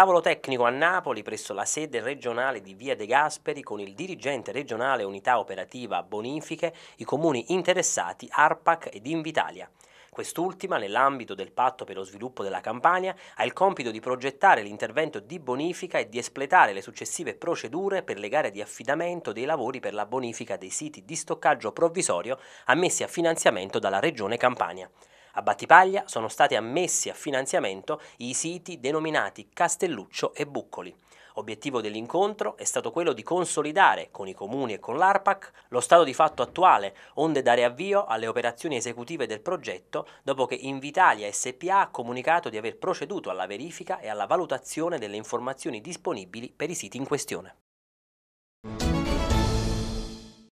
Tavolo tecnico a Napoli presso la sede regionale di Via De Gasperi con il dirigente regionale unità operativa bonifiche, i comuni interessati ARPAC ed Invitalia. Quest'ultima, nell'ambito del patto per lo sviluppo della Campania, ha il compito di progettare l'intervento di bonifica e di espletare le successive procedure per le gare di affidamento dei lavori per la bonifica dei siti di stoccaggio provvisorio ammessi a finanziamento dalla Regione Campania. A Battipaglia sono stati ammessi a finanziamento i siti denominati Castelluccio e Buccoli. Obiettivo dell'incontro è stato quello di consolidare con i comuni e con l'ARPAC lo stato di fatto attuale, onde dare avvio alle operazioni esecutive del progetto dopo che Invitalia SPA ha comunicato di aver proceduto alla verifica e alla valutazione delle informazioni disponibili per i siti in questione.